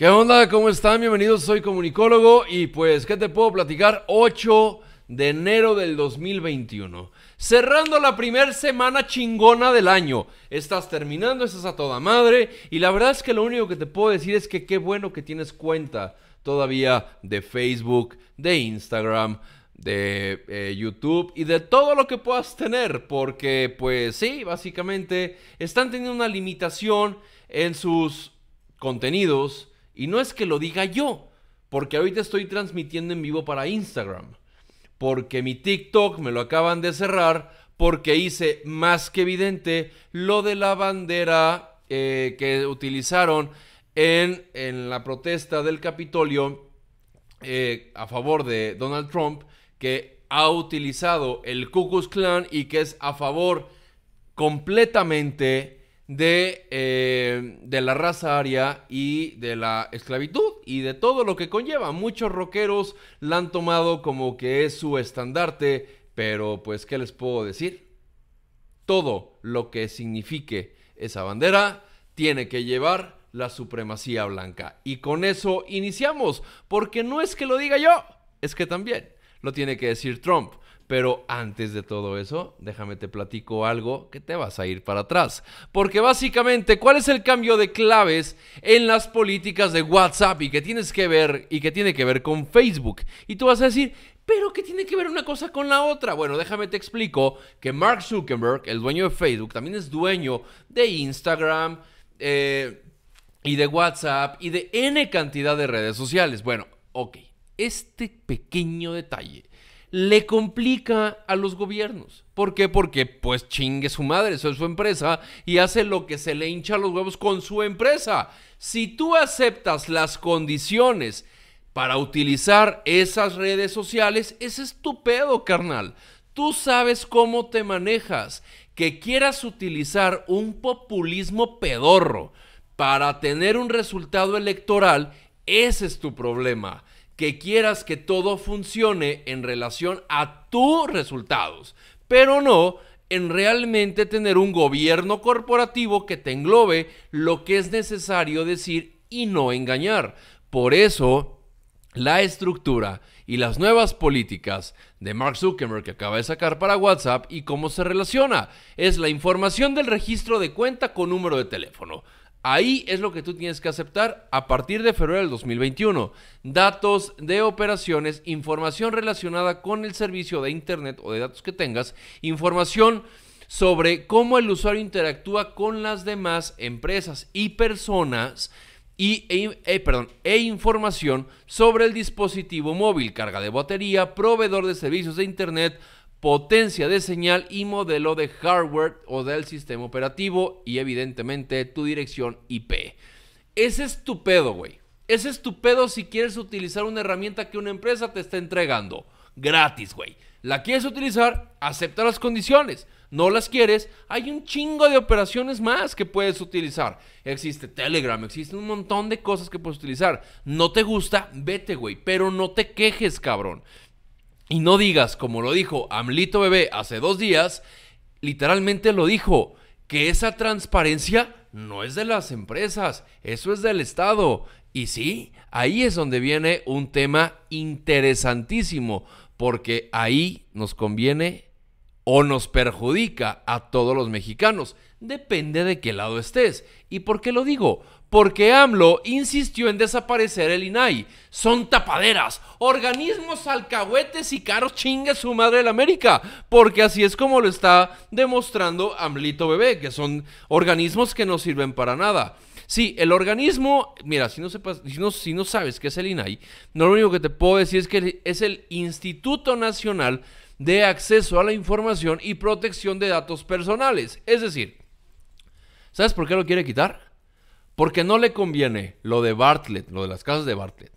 ¿Qué onda? ¿Cómo están? Bienvenidos, soy comunicólogo y pues, ¿qué te puedo platicar? 8 de enero del 2021. Cerrando la primera semana chingona del año. Estás terminando, estás a toda madre y la verdad es que lo único que te puedo decir es que qué bueno que tienes cuenta todavía de Facebook, de Instagram, de eh, YouTube y de todo lo que puedas tener, porque pues sí, básicamente están teniendo una limitación en sus contenidos y no es que lo diga yo, porque ahorita estoy transmitiendo en vivo para Instagram, porque mi TikTok me lo acaban de cerrar, porque hice más que evidente lo de la bandera eh, que utilizaron en, en, la protesta del Capitolio eh, a favor de Donald Trump, que ha utilizado el Ku Klux Klan y que es a favor completamente eh, de, la raza aria y de la esclavitud y de todo lo que conlleva. Muchos rockeros la han tomado como que es su estandarte, pero pues, ¿qué les puedo decir? Todo lo que signifique esa bandera tiene que llevar la supremacía blanca. Y con eso iniciamos, porque no es que lo diga yo, es que también lo tiene que decir Trump. Pero antes de todo eso, déjame te platico algo que te vas a ir para atrás. Porque básicamente, ¿cuál es el cambio de claves en las políticas de WhatsApp y que tienes que ver y tiene que ver con Facebook? Y tú vas a decir, pero ¿qué tiene que ver una cosa con la otra? Bueno, déjame te explico que Mark Zuckerberg, el dueño de Facebook, también es dueño de Instagram, eh, y de WhatsApp y de N cantidad de redes sociales. Bueno, ok, este pequeño detalle le complica a los gobiernos. ¿Por qué? Porque pues chingue su madre, eso es su empresa y hace lo que se le hincha los huevos con su empresa. Si tú aceptas las condiciones para utilizar esas redes sociales, es tu pedo, carnal. Tú sabes cómo te manejas. Que quieras utilizar un populismo pedorro para tener un resultado electoral, ese es tu problema que quieras que todo funcione en relación a tus resultados, pero no en realmente tener un gobierno corporativo que te englobe lo que es necesario decir y no engañar. Por eso, la estructura y las nuevas políticas de Mark Zuckerberg que acaba de sacar para WhatsApp y cómo se relaciona es la información del registro de cuenta con número de teléfono. Ahí es lo que tú tienes que aceptar a partir de febrero del 2021. Datos de operaciones, información relacionada con el servicio de Internet o de datos que tengas, información sobre cómo el usuario interactúa con las demás empresas y personas y, e, eh, perdón, e información sobre el dispositivo móvil, carga de batería, proveedor de servicios de Internet, potencia de señal y modelo de hardware o del sistema operativo y evidentemente tu dirección IP. es tu güey. es tu si quieres utilizar una herramienta que una empresa te está entregando. Gratis, güey. La quieres utilizar, acepta las condiciones. No las quieres, hay un chingo de operaciones más que puedes utilizar. Existe Telegram, existe un montón de cosas que puedes utilizar. No te gusta, vete, güey. Pero no te quejes, cabrón. Y no digas, como lo dijo Amlito Bebé hace dos días, literalmente lo dijo, que esa transparencia no es de las empresas, eso es del Estado. Y sí, ahí es donde viene un tema interesantísimo, porque ahí nos conviene o nos perjudica a todos los mexicanos depende de qué lado estés. ¿Y por qué lo digo? Porque AMLO insistió en desaparecer el INAI. Son tapaderas, organismos alcahuetes y caros chingue su madre de la América. Porque así es como lo está demostrando AMLito Bebé, que son organismos que no sirven para nada. Sí, el organismo, mira, si no, sepas, si no sabes qué es el INAI, no lo único que te puedo decir es que es el Instituto Nacional de Acceso a la Información y Protección de Datos Personales. Es decir, ¿Sabes por qué lo quiere quitar? Porque no le conviene lo de Bartlett, lo de las casas de Bartlett.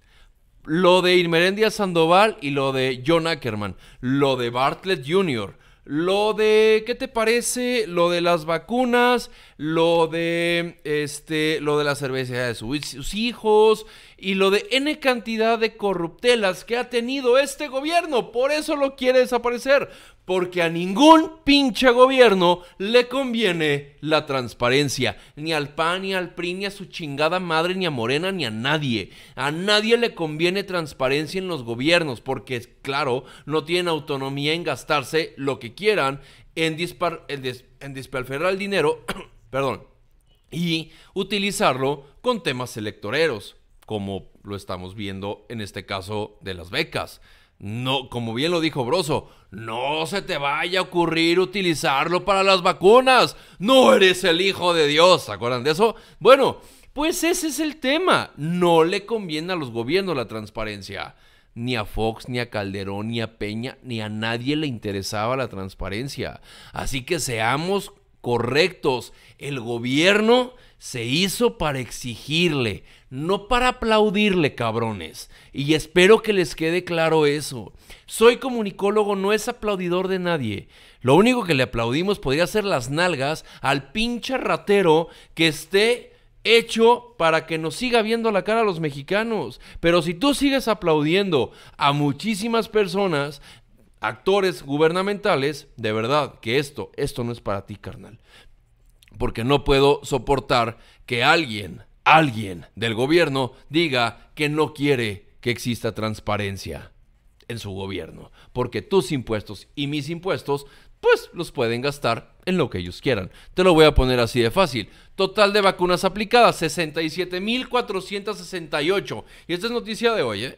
Lo de Inmerendia Sandoval y lo de John Ackerman. Lo de Bartlett Jr. Lo de, ¿qué te parece? Lo de las vacunas, lo de, este, lo de la cerveza de sus hijos y lo de N cantidad de corruptelas que ha tenido este gobierno. Por eso lo quiere desaparecer. Porque a ningún pinche gobierno le conviene la transparencia. Ni al PAN, ni al PRI, ni a su chingada madre, ni a Morena, ni a nadie. A nadie le conviene transparencia en los gobiernos. Porque, claro, no tienen autonomía en gastarse lo que quieran en, dispar, en, el dinero. perdón. Y utilizarlo con temas electoreros. Como lo estamos viendo en este caso de las becas. No, como bien lo dijo Broso, no se te vaya a ocurrir utilizarlo para las vacunas. No eres el hijo de Dios, ¿se acuerdan de eso? Bueno, pues ese es el tema. No le conviene a los gobiernos la transparencia. Ni a Fox, ni a Calderón, ni a Peña, ni a nadie le interesaba la transparencia. Así que seamos correctos. El gobierno se hizo para exigirle, no para aplaudirle, cabrones. Y espero que les quede claro eso. Soy comunicólogo, no es aplaudidor de nadie. Lo único que le aplaudimos podría ser las nalgas al pinche ratero que esté hecho para que nos siga viendo la cara a los mexicanos. Pero si tú sigues aplaudiendo a muchísimas personas, actores gubernamentales, de verdad que esto, esto no es para ti, carnal porque no puedo soportar que alguien, alguien del gobierno diga que no quiere que exista transparencia en su gobierno, porque tus impuestos y mis impuestos pues los pueden gastar en lo que ellos quieran. Te lo voy a poner así de fácil. Total de vacunas aplicadas, 67.468. Y esta es noticia de hoy, ¿eh?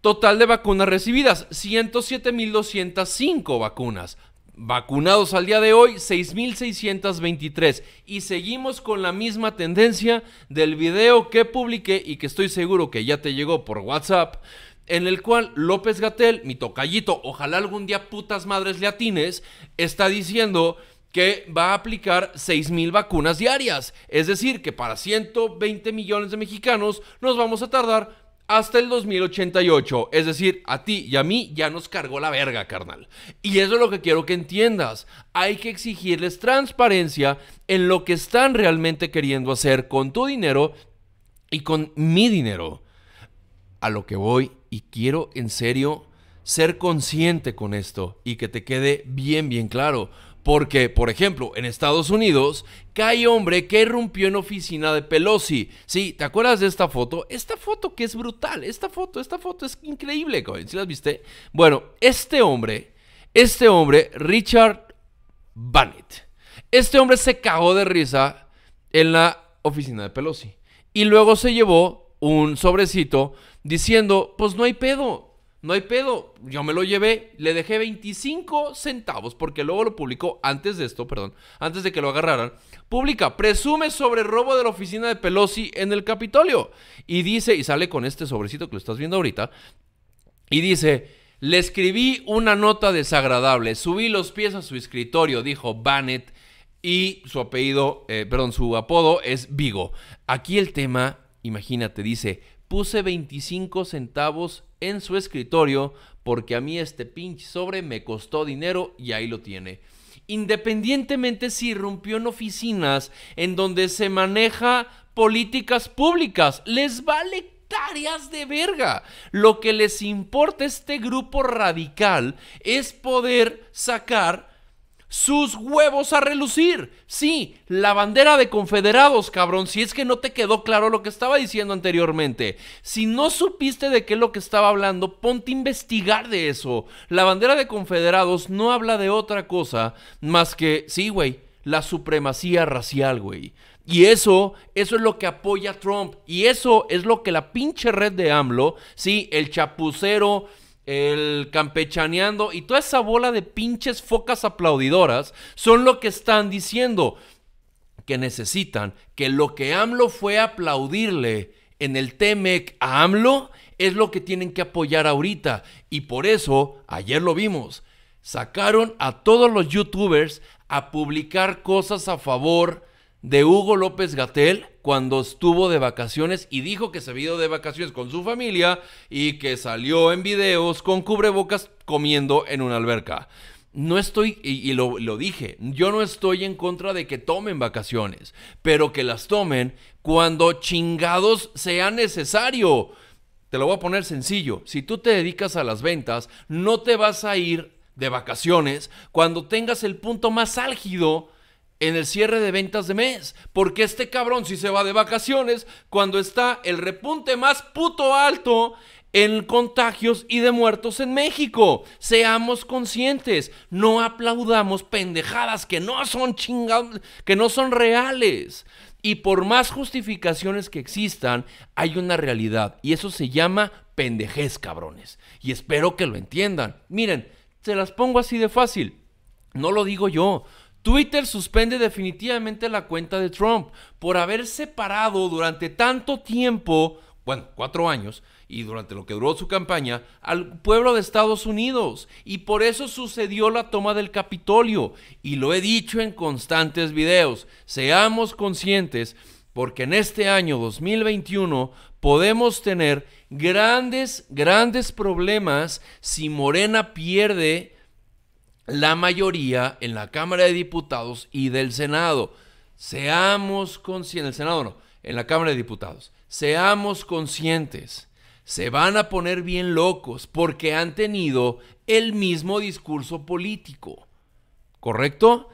Total de vacunas recibidas, 107.205 vacunas. Vacunados al día de hoy, 6.623. Y seguimos con la misma tendencia del video que publiqué y que estoy seguro que ya te llegó por WhatsApp, en el cual López Gatel, mi tocallito, ojalá algún día putas madres latines está diciendo que va a aplicar 6.000 vacunas diarias. Es decir, que para 120 millones de mexicanos nos vamos a tardar hasta el 2088. Es decir, a ti y a mí ya nos cargó la verga, carnal. Y eso es lo que quiero que entiendas. Hay que exigirles transparencia en lo que están realmente queriendo hacer con tu dinero y con mi dinero. A lo que voy y quiero en serio ser consciente con esto y que te quede bien, bien claro. Porque, por ejemplo, en Estados Unidos cae hombre que irrumpió en oficina de Pelosi. Sí, ¿te acuerdas de esta foto? Esta foto que es brutal, esta foto, esta foto es increíble, si ¿Sí las viste? Bueno, este hombre, este hombre, Richard Bannett, este hombre se cagó de risa en la oficina de Pelosi. Y luego se llevó un sobrecito diciendo, pues no hay pedo, no hay pedo, yo me lo llevé, le dejé 25 centavos porque luego lo publicó antes de esto, perdón, antes de que lo agarraran. Publica, presume sobre robo de la oficina de Pelosi en el Capitolio. Y dice, y sale con este sobrecito que lo estás viendo ahorita, y dice, le escribí una nota desagradable, subí los pies a su escritorio, dijo Bannett, y su apellido, eh, perdón, su apodo es Vigo. Aquí el tema, imagínate, dice, puse 25 centavos en su escritorio porque a mí este pinche sobre me costó dinero y ahí lo tiene. Independientemente si irrumpió en oficinas en donde se maneja políticas públicas, les vale tareas de verga. Lo que les importa a este grupo radical es poder sacar sus huevos a relucir. Sí, la bandera de confederados, cabrón, si es que no te quedó claro lo que estaba diciendo anteriormente. Si no supiste de qué es lo que estaba hablando, ponte a investigar de eso. La bandera de confederados no habla de otra cosa más que, sí, güey, la supremacía racial, güey. Y eso, eso es lo que apoya Trump. Y eso es lo que la pinche red de AMLO, sí, el chapucero, el campechaneando y toda esa bola de pinches focas aplaudidoras son lo que están diciendo que necesitan, que lo que AMLO fue aplaudirle en el TEMEC a AMLO es lo que tienen que apoyar ahorita. Y por eso, ayer lo vimos, sacaron a todos los youtubers a publicar cosas a favor de Hugo López Gatel cuando estuvo de vacaciones y dijo que se había ido de vacaciones con su familia y que salió en videos con cubrebocas comiendo en una alberca. No estoy, y, lo, lo, dije, yo no estoy en contra de que tomen vacaciones, pero que las tomen cuando chingados sea necesario. Te lo voy a poner sencillo, si tú te dedicas a las ventas, no te vas a ir de vacaciones cuando tengas el punto más álgido en el cierre de ventas de mes. Porque este cabrón si se va de vacaciones cuando está el repunte más puto alto en contagios y de muertos en México. Seamos conscientes, no aplaudamos pendejadas que no son chingados, que no son reales. Y por más justificaciones que existan, hay una realidad y eso se llama pendejez, cabrones. Y espero que lo entiendan. Miren, se las pongo así de fácil. No lo digo yo, Twitter suspende definitivamente la cuenta de Trump por haber separado durante tanto tiempo, bueno, cuatro años, y durante lo que duró su campaña, al pueblo de Estados Unidos. Y por eso sucedió la toma del Capitolio. Y lo he dicho en constantes videos, seamos conscientes porque en este año 2021 podemos tener grandes, grandes problemas si Morena pierde la mayoría en la Cámara de Diputados y del Senado. Seamos conscientes, el Senado no, en la Cámara de Diputados, seamos conscientes, se van a poner bien locos porque han tenido el mismo discurso político, ¿correcto?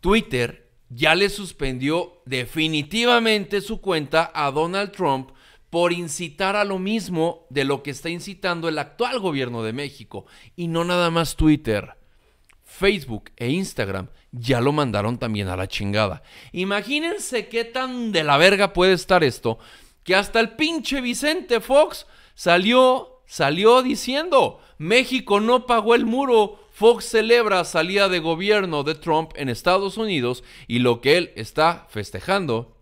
Twitter ya le suspendió definitivamente su cuenta a Donald Trump por incitar a lo mismo de lo que está incitando el actual gobierno de México. Y no nada más Twitter. Facebook e Instagram ya lo mandaron también a la chingada. Imagínense qué tan de la verga puede estar esto, que hasta el pinche Vicente Fox salió, salió diciendo, México no pagó el muro. Fox celebra salida de gobierno de Trump en Estados Unidos y lo que él está festejando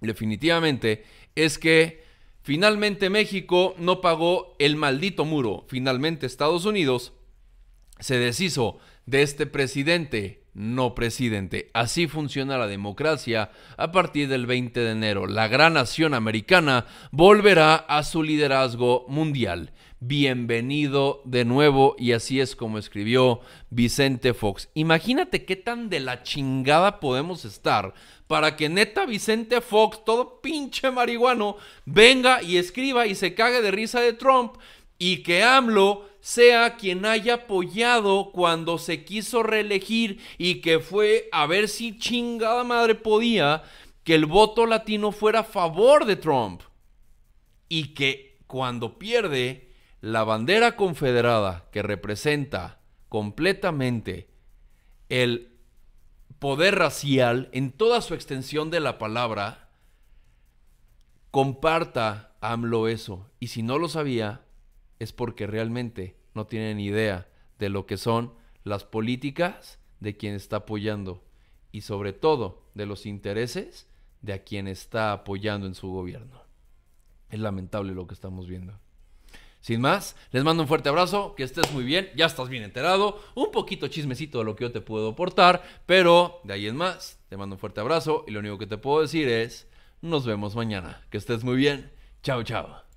definitivamente es que finalmente México no pagó el maldito muro. Finalmente Estados Unidos se deshizo de este presidente, no presidente. Así funciona la democracia a partir del 20 de enero. La gran nación americana volverá a su liderazgo mundial. Bienvenido de nuevo y así es como escribió Vicente Fox. Imagínate qué tan de la chingada podemos estar para que neta Vicente Fox, todo pinche marihuano, venga y escriba y se cague de risa de Trump y que AMLO sea quien haya apoyado cuando se quiso reelegir y que fue a ver si chingada madre podía que el voto latino fuera a favor de Trump y que cuando pierde la bandera confederada que representa completamente el poder racial en toda su extensión de la palabra, comparta AMLO eso. Y si no lo sabía, es porque realmente no tienen idea de lo que son las políticas de quien está apoyando y sobre todo de los intereses de a quien está apoyando en su gobierno. Es lamentable lo que estamos viendo. Sin más, les mando un fuerte abrazo, que estés muy bien, ya estás bien enterado, un poquito chismecito de lo que yo te puedo aportar, pero de ahí en más, te mando un fuerte abrazo y lo único que te puedo decir es, nos vemos mañana, que estés muy bien, chao chao.